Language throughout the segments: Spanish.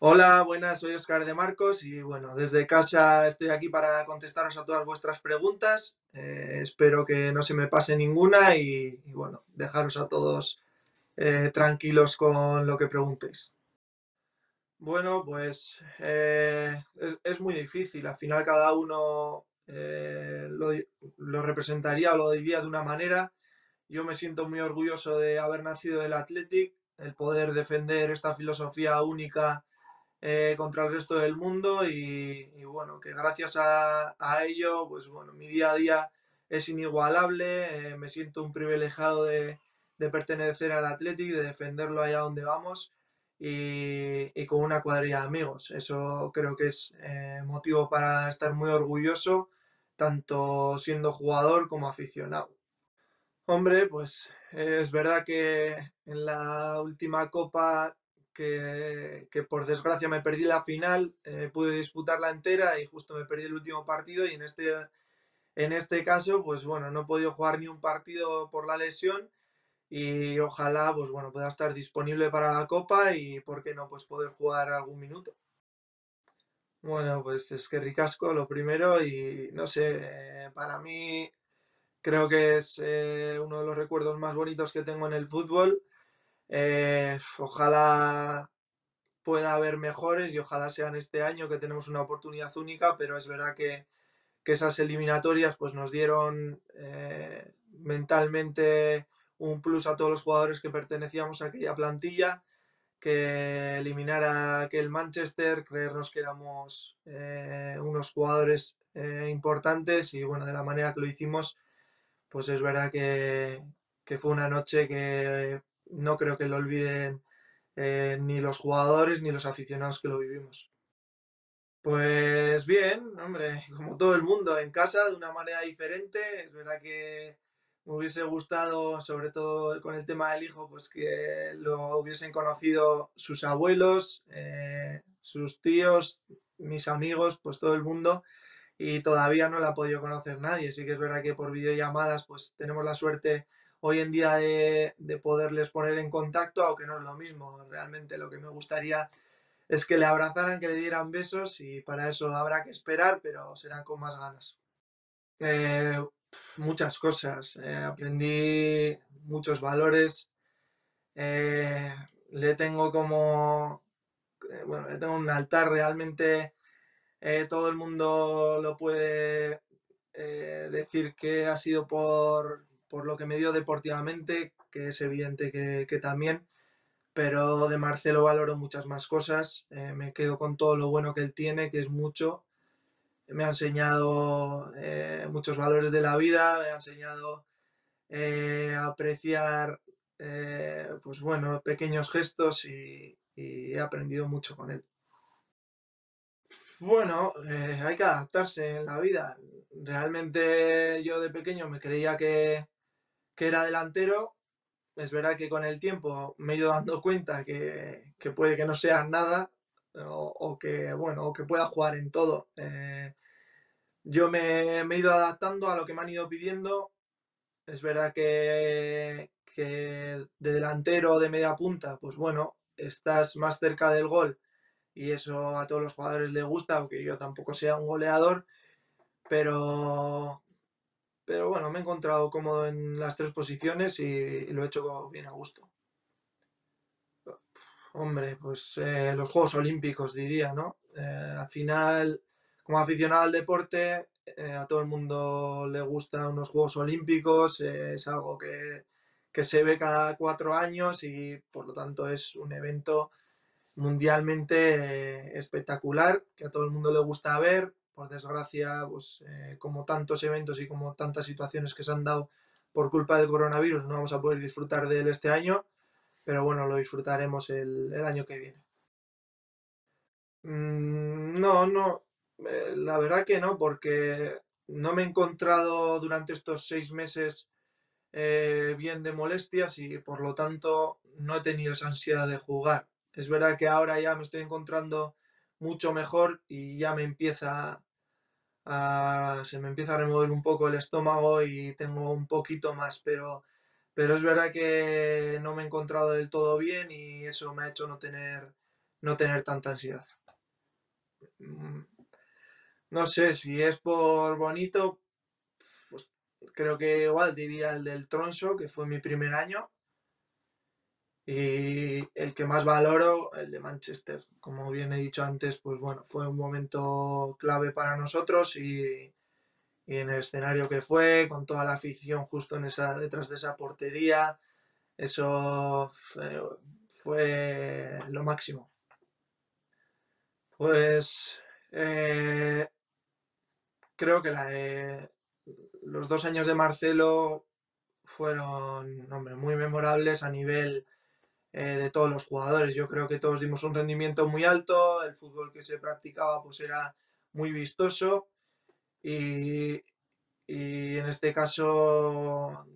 Hola, buenas, soy Oscar de Marcos y bueno, desde casa estoy aquí para contestaros a todas vuestras preguntas. Eh, espero que no se me pase ninguna y, bueno, dejaros a todos eh, tranquilos con lo que preguntéis. Bueno, pues eh, es, muy difícil. Al final cada uno lo, lo representaría o lo diría de una manera. Yo me siento muy orgulloso de haber nacido del Athletic, el poder defender esta filosofía única eh, contra el resto del mundo y, bueno, que gracias a, ello, pues bueno, mi día a día es inigualable, eh, me siento un privilegiado de, pertenecer al Athletic, de defenderlo allá donde vamos y, con una cuadrilla de amigos. Eso creo que es eh, motivo para estar muy orgulloso, tanto siendo jugador como aficionado. Hombre, pues es verdad que en la última copa que, por desgracia me perdí la final, eh, pude disputarla entera y justo me perdí el último partido y en este, en este caso, pues bueno, no he podido jugar ni un partido por la lesión y ojalá, pues bueno, pueda estar disponible para la Copa y, ¿por qué no?, pues poder jugar algún minuto. Bueno, pues es que ricasco lo primero y no sé, eh, para mí creo que es eh, uno de los recuerdos más bonitos que tengo en el fútbol eh, ojalá pueda haber mejores y ojalá sean este año que tenemos una oportunidad única, pero es verdad que, esas eliminatorias pues nos dieron eh, mentalmente un plus a todos los jugadores que pertenecíamos a aquella plantilla, que a aquel Manchester, creernos que éramos eh, unos jugadores importantes y bueno, de la manera que lo hicimos, pues es verdad que, que fue una noche que no creo que lo olviden eh, ni los jugadores ni los aficionados que lo vivimos. Pues bien, hombre, como todo el mundo, en casa de una manera diferente. Es verdad que me hubiese gustado, sobre todo con el tema del hijo, pues que lo hubiesen conocido sus abuelos, eh, sus tíos, mis amigos, pues todo el mundo. Y todavía no la ha podido conocer nadie. así que es verdad que por videollamadas, pues tenemos la suerte hoy en día de, poderles poner en contacto, aunque no es lo mismo. Realmente lo que me gustaría es que le abrazaran, que le dieran besos y para eso habrá que esperar, pero serán con más ganas. Eh, muchas cosas, eh, aprendí muchos valores, eh, le tengo como, bueno, le tengo un altar realmente, todo el mundo lo puede decir que ha sido por, por lo que me dio deportivamente, que es evidente que, también, pero de Marcelo valoro muchas más cosas, eh, me quedo con todo lo bueno que él tiene, que es mucho, me ha enseñado eh, muchos valores de la vida, me ha enseñado eh, a apreciar, pues bueno, pequeños gestos y, he aprendido mucho con él. Bueno, hay que adaptarse en la vida. Realmente yo de pequeño me creía que, que era delantero. Es verdad que con el tiempo me he ido dando cuenta que, que puede que no sea nada o, que, bueno, o que pueda jugar en todo. Eh, yo me, me, he ido adaptando a lo que me han ido pidiendo. Es verdad que, que de delantero o de media punta, pues bueno, estás más cerca del gol y eso a todos los jugadores les gusta, aunque yo tampoco sea un goleador, pero, pero bueno, me he encontrado cómodo en las tres posiciones y, lo he hecho bien a gusto. Hombre, pues eh, los Juegos Olímpicos diría, ¿no? Eh, al final, como aficionado al deporte, eh, a todo el mundo le gustan unos Juegos Olímpicos, es algo que, que se ve cada cuatro años y por lo tanto es un evento mundialmente espectacular, que a todo el mundo le gusta ver, por desgracia, pues, eh, como tantos eventos y como tantas situaciones que se han dado por culpa del coronavirus, no vamos a poder disfrutar de él este año, pero bueno, lo disfrutaremos el, año que viene. Mm, no, no, eh, la verdad que no, porque no me he encontrado durante estos seis meses eh, bien de molestias y por lo tanto no he tenido esa ansiedad de jugar. Es verdad que ahora ya me estoy encontrando mucho mejor y ya me empieza Ah, se me empieza a remover un poco el estómago y tengo un poquito más, pero, pero es verdad que no me he encontrado del todo bien y eso me ha hecho no tener, no tener tanta ansiedad. Mm, no sé si es por bonito, pues, creo que igual diría el del tronso, que fue mi primer año, y el que más valoro, el de Manchester. Como bien he dicho antes, pues bueno, fue un momento clave para nosotros y, en el escenario que fue, con toda la afición justo en esa, detrás de esa portería, eso fue, lo máximo. Pues eh, creo que eh, los dos años de Marcelo fueron hombre, muy memorables a nivel eh, de todos los jugadores. Yo creo que todos dimos un rendimiento muy alto, el fútbol que se practicaba pues era muy vistoso y, en este caso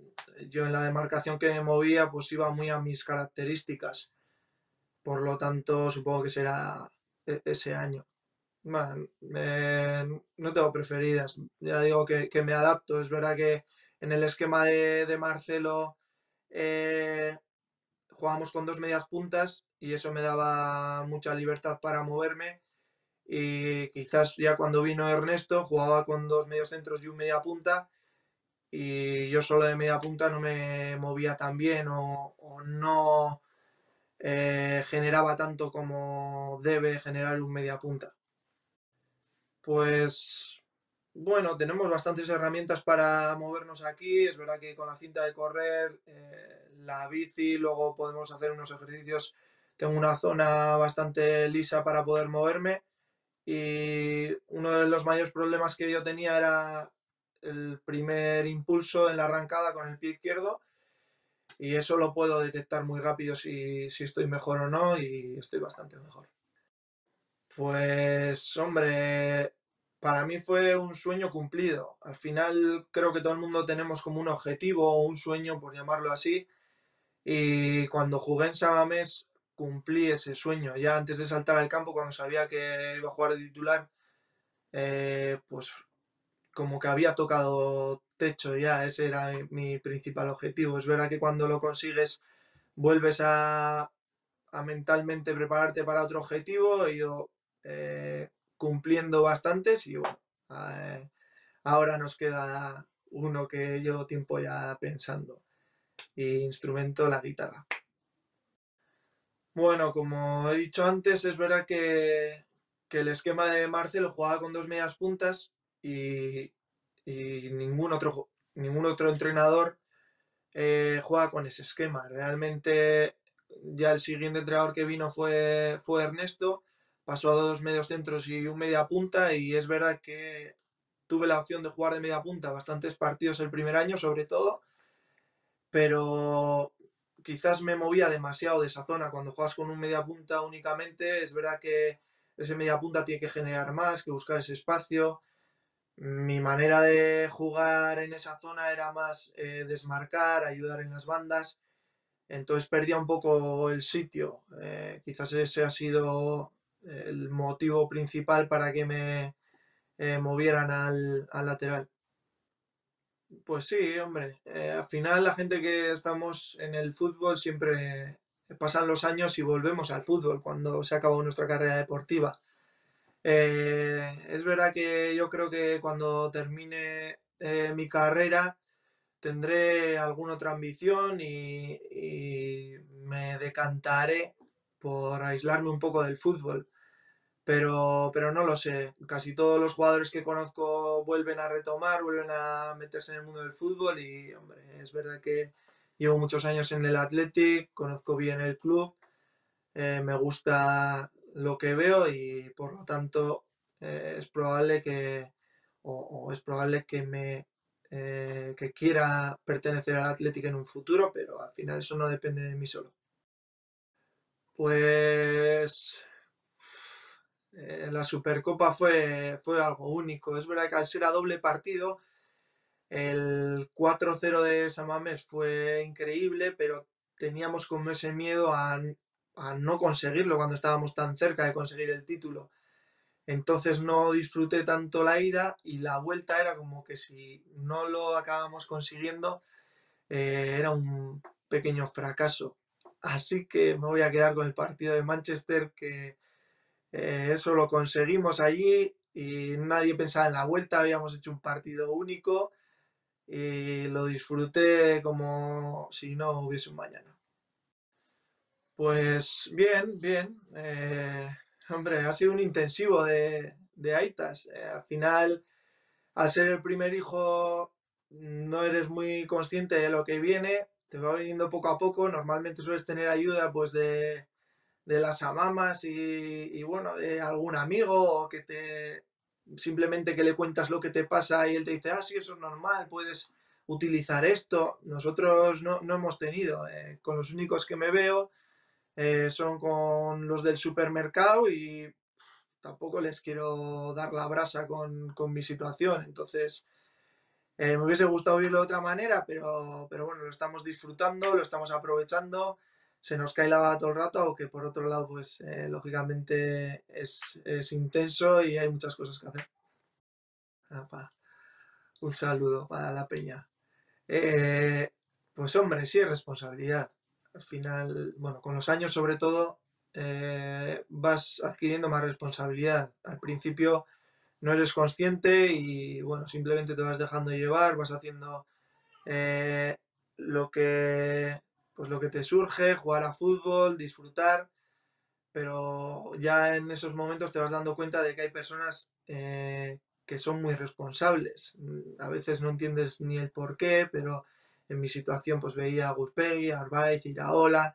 yo en la demarcación que me movía pues iba muy a mis características. Por lo tanto, supongo que será e-, ese año. no tengo preferidas. Ya digo que, me adapto. Es verdad que en el esquema de, Marcelo eh, jugábamos con dos medias puntas y eso me daba mucha libertad para moverme. Y quizás ya cuando vino Ernesto jugaba con dos medios centros y un media punta y yo solo de media punta no me movía tan bien o, no eh, generaba tanto como debe generar un media punta. Pues bueno, tenemos bastantes herramientas para movernos aquí. Es verdad que con la cinta de correr, eh, la bici, luego podemos hacer unos ejercicios. Tengo una zona bastante lisa para poder moverme. Y uno de los mayores problemas que yo tenía era el primer impulso en la arrancada con el pie izquierdo. Y eso lo puedo detectar muy rápido si, si estoy mejor o no. Y estoy bastante mejor. Pues, hombre, para mí fue un sueño cumplido. Al final creo que todo el mundo tenemos como un objetivo o un sueño, por llamarlo así. Y cuando jugué en Samamés cumplí ese sueño. Ya antes de saltar al campo, cuando sabía que iba a jugar de titular, eh, pues como que había tocado techo ya. Ese era mi, principal objetivo. Es verdad que cuando lo consigues vuelves a, mentalmente prepararte para otro objetivo y yo... Eh, cumpliendo bastantes y bueno, eh, ahora nos queda uno que llevo tiempo ya pensando. Y instrumento, la guitarra. Bueno, como he dicho antes, es verdad que, que el esquema de Marcelo jugaba con dos medias puntas y, y ningún, otro, ningún otro entrenador eh, juega con ese esquema. Realmente ya el siguiente entrenador que vino fue, fue Ernesto pasó a dos medios centros y un media punta y es verdad que tuve la opción de jugar de media punta bastantes partidos el primer año sobre todo, pero quizás me movía demasiado de esa zona. Cuando juegas con un media punta únicamente, es verdad que ese media punta tiene que generar más, que buscar ese espacio. Mi manera de jugar en esa zona era más eh, desmarcar, ayudar en las bandas. Entonces perdía un poco el sitio. Eh, quizás ese ha sido el motivo principal para que me eh, movieran al, lateral. Pues sí, hombre. Eh, al final la gente que estamos en el fútbol siempre pasan los años y volvemos al fútbol cuando se acabó nuestra carrera deportiva. Eh, es verdad que yo creo que cuando termine mi carrera tendré alguna otra ambición y, y me decantaré por aislarme un poco del fútbol pero, pero no lo sé. Casi todos los jugadores que conozco vuelven a retomar, vuelven a meterse en el mundo del fútbol y, hombre, es verdad que llevo muchos años en el Athletic, conozco bien el club, eh, me gusta lo que veo y, por lo tanto, eh, es probable que, o, es probable que me... Eh, que quiera pertenecer al Athletic en un futuro, pero al final eso no depende de mí solo. Pues eh, la Supercopa fue, fue algo único. Es verdad que al ser a doble partido, el 4-0 de Samamés fue increíble, pero teníamos como ese miedo a, no conseguirlo cuando estábamos tan cerca de conseguir el título. Entonces no disfruté tanto la ida y la vuelta era como que si no lo acabamos consiguiendo eh, era un pequeño fracaso. Así que me voy a quedar con el partido de Manchester que eh, eso lo conseguimos allí y nadie pensaba en la vuelta, habíamos hecho un partido único y lo disfruté como si no hubiese un mañana. Pues bien, bien. Eh, hombre, ha sido un intensivo de, de Aitas. Eh, al final, al ser el primer hijo, no eres muy consciente de lo que viene, te va viniendo poco a poco. Normalmente sueles tener ayuda pues de de las amamas y, bueno, de algún amigo o que te simplemente que le cuentas lo que te pasa y él te dice, ah, sí, eso es normal, puedes utilizar esto. Nosotros no, hemos tenido, eh, con los únicos que me veo eh, son con los del supermercado y tampoco les quiero dar la brasa con, mi situación. Entonces, eh, me hubiese gustado oírlo de otra manera, pero, pero bueno, lo estamos disfrutando, lo estamos aprovechando se nos cae la todo el rato, aunque por otro lado, pues eh, lógicamente es, intenso y hay muchas cosas que hacer. Un saludo para la peña. Eh, pues hombre, sí, responsabilidad. Al final, bueno, con los años sobre todo, eh, vas adquiriendo más responsabilidad. Al principio no eres consciente y bueno, simplemente te vas dejando llevar, vas haciendo lo que pues lo que te surge, jugar a fútbol, disfrutar, pero ya en esos momentos te vas dando cuenta de que hay personas eh, que son muy responsables. Mm, a veces no entiendes ni el por qué, pero en mi situación pues veía a Gurpegui, a Arbaiz, Iraola,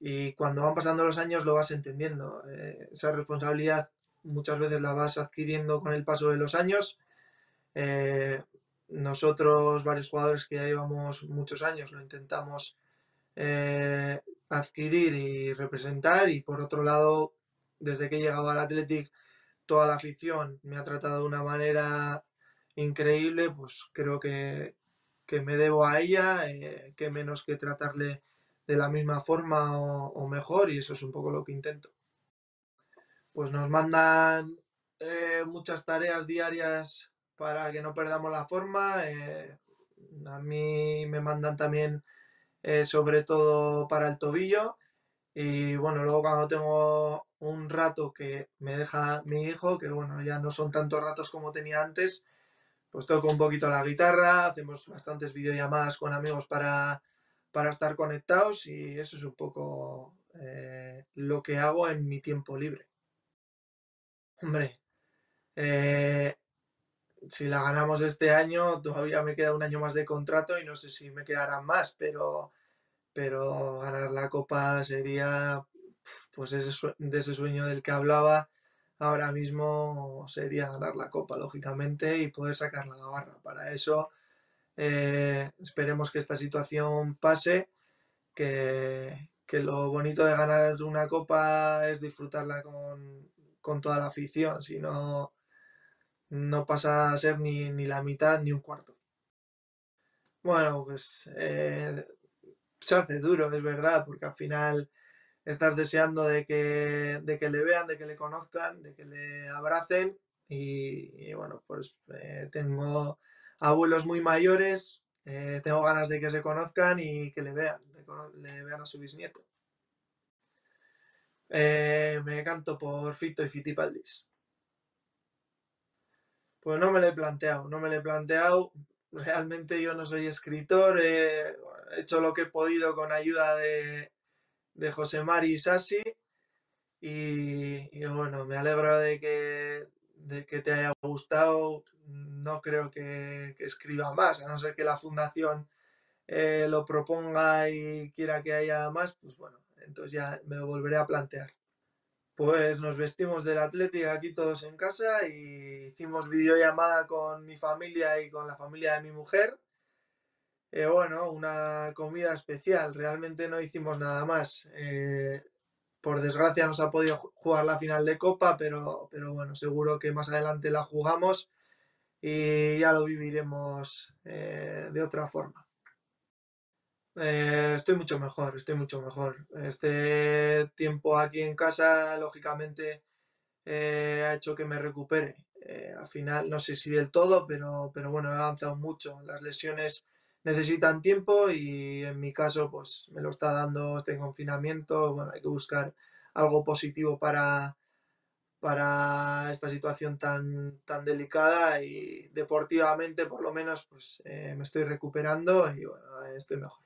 y cuando van pasando los años lo vas entendiendo. Eh, esa responsabilidad muchas veces la vas adquiriendo con el paso de los años. Eh, nosotros, varios jugadores que ya llevamos muchos años, lo intentamos eh, adquirir y representar y por otro lado, desde que he llegado al Athletic, toda la afición me ha tratado de una manera increíble, pues creo que, que me debo a ella, eh, que menos que tratarle de la misma forma o, mejor y eso es un poco lo que intento. Pues nos mandan eh, muchas tareas diarias para que no perdamos la forma. a mí me mandan también eh, sobre todo para el tobillo. Y bueno, luego cuando tengo un rato que me deja mi hijo, que bueno, ya no son tantos ratos como tenía antes, pues toco un poquito la guitarra, hacemos bastantes videollamadas con amigos para, para estar conectados y eso es un poco eh, lo que hago en mi tiempo libre. Hombre, eh, si la ganamos este año, todavía me queda un año más de contrato y no sé si me quedarán más, pero, pero ganar la copa sería, pues ese, de ese sueño del que hablaba, ahora mismo sería ganar la copa, lógicamente, y poder sacar la barra. Para eso eh, esperemos que esta situación pase, que, lo bonito de ganar una copa es disfrutarla con, con toda la afición, si no no pasa a ser ni, ni la mitad ni un cuarto. Bueno, pues eh, se hace duro, es verdad, porque al final estás deseando de que, de que le vean, de que le conozcan, de que le abracen. Y, bueno, pues eh, tengo abuelos muy mayores, eh, tengo ganas de que se conozcan y que le vean, le, le vean a su bisnieto. me canto por Fito y Fitipaldis. Pues no me lo he planteado, no me lo he planteado. Realmente yo no soy escritor, he hecho lo que he podido con ayuda de, José Mari y Y, bueno, me alegro de que, de que te haya gustado. No creo que, escriba más, a no ser que la fundación eh, lo proponga y quiera que haya más, pues bueno, entonces ya me lo volveré a plantear. Pues nos vestimos de la Atlético aquí todos en casa y hicimos videollamada con mi familia y con la familia de mi mujer. Eh, bueno, una comida especial, realmente no hicimos nada más. Eh, por desgracia no se ha podido jugar la final de Copa, pero, pero bueno, seguro que más adelante la jugamos y ya lo viviremos eh, de otra forma. Eh, estoy mucho mejor, estoy mucho mejor. Este tiempo aquí en casa, lógicamente, eh, ha hecho que me recupere. Eh, al final, no sé si del todo, pero, pero bueno, he avanzado mucho. Las lesiones necesitan tiempo y en mi caso, pues me lo está dando este confinamiento. Bueno, hay que buscar algo positivo para, para esta situación tan, tan delicada y deportivamente, por lo menos, pues me estoy recuperando y bueno, estoy mejor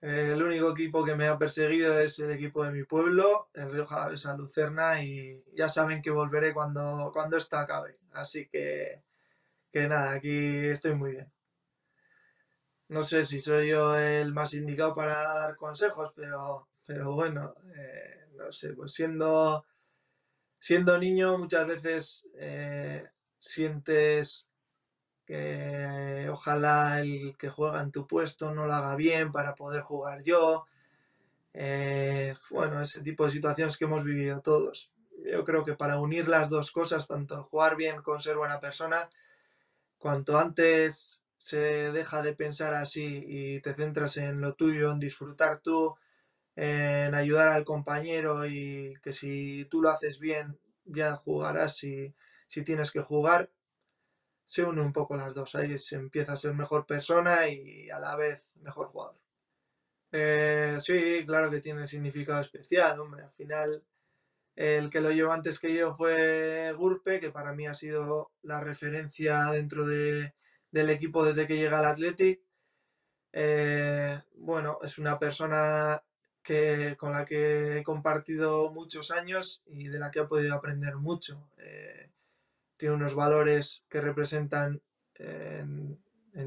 el único equipo que me ha perseguido es el equipo de mi pueblo, el Río Jalavesa Lucerna, y ya saben que volveré cuando, cuando esto acabe. Así que, que nada, aquí estoy muy bien. No sé si soy yo el más indicado para dar consejos, pero, pero bueno, eh, no sé, pues siendo, siendo niño muchas veces eh, sientes que ojalá el que juega en tu puesto no lo haga bien para poder jugar yo. Eh, bueno, ese tipo de situaciones que hemos vivido todos. Yo creo que para unir las dos cosas, tanto jugar bien con ser buena persona, cuanto antes se deja de pensar así y te centras en lo tuyo, en disfrutar tú, en ayudar al compañero y que si tú lo haces bien, ya jugarás si tienes que jugar, se une un poco las dos. Ahí se empieza a ser mejor persona y a la vez mejor jugador. Eh, sí, claro que tiene significado especial, hombre. Al final, el que lo llevó antes que yo fue Gurpe, que para mí ha sido la referencia dentro del equipo desde que llega al Athletic. Eh, bueno, es una persona que, con la que he compartido muchos años y de la que he podido aprender mucho. Eh, tiene unos valores que representan en,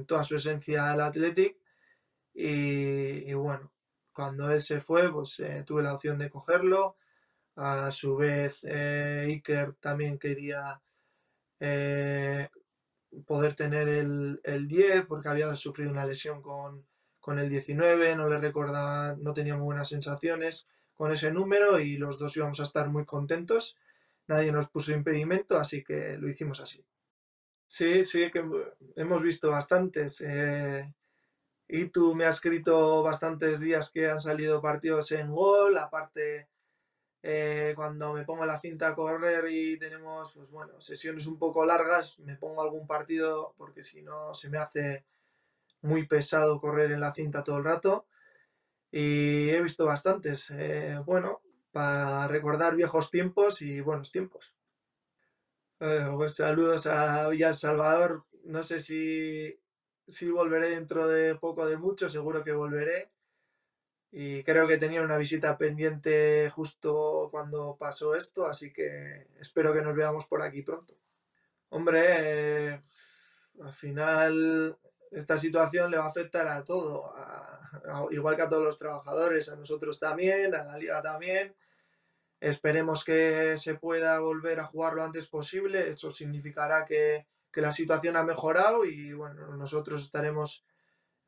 toda su esencia al Athletic y, bueno, cuando él se fue pues eh, tuve la opción de cogerlo, a su vez eh, Iker también quería eh, poder tener el, 10 porque había sufrido una lesión con, con el 19, no le recordaba, no tenía muy buenas sensaciones con ese número y los dos íbamos a estar muy contentos nadie nos puso impedimento, así que lo hicimos así. Sí, sí, que hemos visto bastantes. Eh, y tú me has escrito bastantes días que han salido partidos en gol, aparte eh, cuando me pongo la cinta a correr y tenemos, pues bueno, sesiones un poco largas, me pongo algún partido porque si no se me hace muy pesado correr en la cinta todo el rato. Y he visto bastantes. Eh, bueno, para recordar viejos tiempos y buenos tiempos. Eh, pues saludos a Villa El Salvador. No sé si, volveré dentro de poco o de mucho, seguro que volveré. Y creo que tenía una visita pendiente justo cuando pasó esto, así que espero que nos veamos por aquí pronto. Hombre, eh, al final esta situación le va a afectar a todo, a, igual que a todos los trabajadores, a nosotros también, a la liga también. Esperemos que se pueda volver a jugar lo antes posible. Eso significará que, que la situación ha mejorado y bueno, nosotros estaremos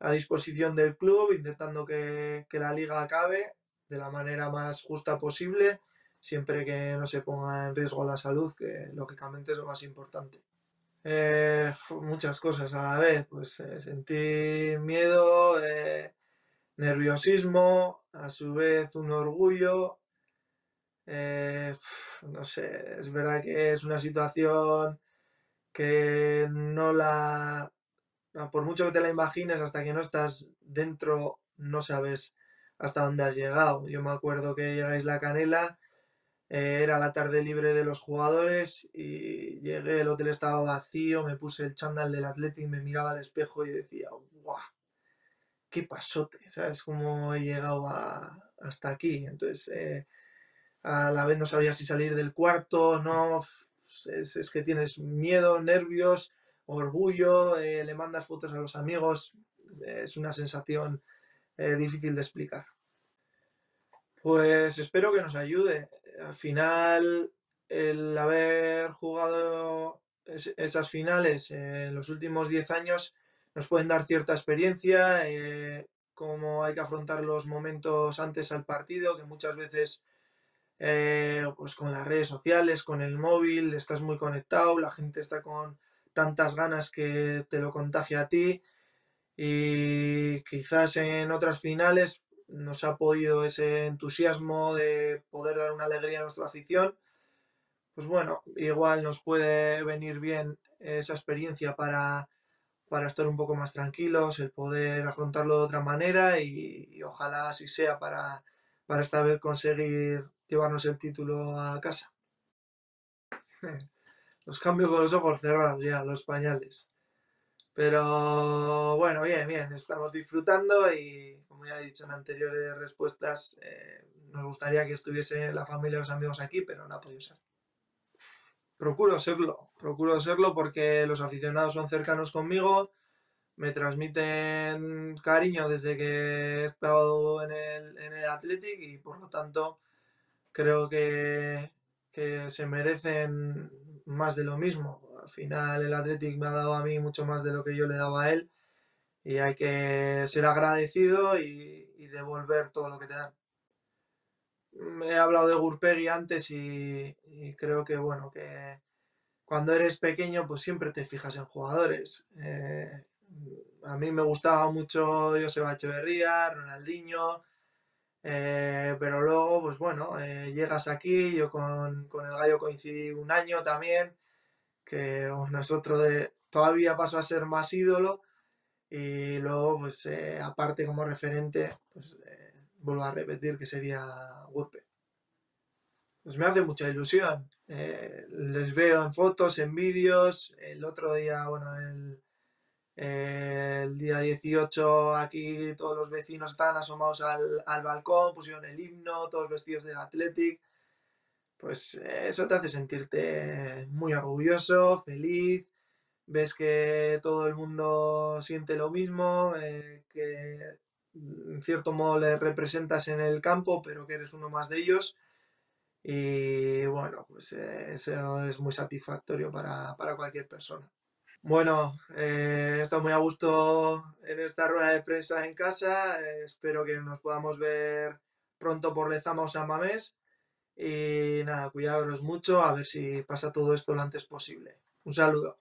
a disposición del club intentando que, que la liga acabe de la manera más justa posible, siempre que no se ponga en riesgo la salud, que lógicamente es lo más importante. Eh, muchas cosas a la vez, pues eh, sentí miedo, eh, nerviosismo, a su vez un orgullo. Eh, no sé, es verdad que es una situación que no la... Por mucho que te la imagines, hasta que no estás dentro, no sabes hasta dónde has llegado. Yo me acuerdo que llegáis la canela, eh, era la tarde libre de los jugadores y llegué, el hotel estaba vacío, me puse el chándal del y me miraba al espejo y decía, oh, qué pasote, ¿sabes? Cómo he llegado a, hasta aquí. Entonces, eh, a la vez no sabía si salir del cuarto, no, es, que tienes miedo, nervios, orgullo, eh, le mandas fotos a los amigos, es una sensación eh, difícil de explicar. Pues espero que nos ayude. Al final, el haber jugado esas finales en los últimos 10 años nos pueden dar cierta experiencia, como eh, cómo hay que afrontar los momentos antes al partido, que muchas veces eh, pues con las redes sociales, con el móvil, estás muy conectado, la gente está con tantas ganas que te lo contagia a ti y quizás en otras finales nos ha podido ese entusiasmo de poder dar una alegría a nuestra afición. Pues bueno, igual nos puede venir bien esa experiencia para para estar un poco más tranquilos, el poder afrontarlo de otra manera y, ojalá así sea para, esta vez conseguir llevarnos el título a casa. Los cambios con los ojos cerrados ya, los pañales. Pero bueno, bien, bien, estamos disfrutando y como ya he dicho en anteriores respuestas, eh, nos gustaría que estuviese la familia y los amigos aquí, pero no ha podido ser procuro serlo, procuro serlo porque los aficionados son cercanos conmigo, me transmiten cariño desde que he estado en el, en Athletic y por lo tanto creo que, se merecen más de lo mismo. Al final el Athletic me ha dado a mí mucho más de lo que yo le he dado a él y hay que ser agradecido y devolver todo lo que te dan. Mm, he hablado de Gurpegui antes y, creo que, bueno, que cuando eres pequeño, pues siempre te fijas en jugadores. Eh, a mí me gustaba mucho Joseba Echeverría, Ronaldinho, eh, pero luego, pues bueno, eh, llegas aquí, yo con, el gallo coincidí un año también, que nosotros de, todavía pasó a ser más ídolo, y luego, pues aparte como referente, pues vuelvo a repetir que sería golpe. Pues me hace mucha ilusión. Eh, les veo en fotos, en vídeos. El otro día, bueno, el, el, día 18 aquí todos los vecinos están asomados al, al balcón, pusieron el himno, todos vestidos de Athletic. Pues eh, eso te hace sentirte muy orgulloso, feliz. Ves que todo el mundo siente lo mismo, eh, que en cierto modo le representas en el campo, pero que eres uno más de ellos. Y bueno, pues eh, eso es muy satisfactorio para, cualquier persona. Bueno, eh, muy a gusto en esta rueda de prensa en casa. Eh, espero que nos podamos ver pronto por Lezama o San Mamés. Y nada, cuidados mucho, a ver si pasa todo esto lo antes posible. Un saludo.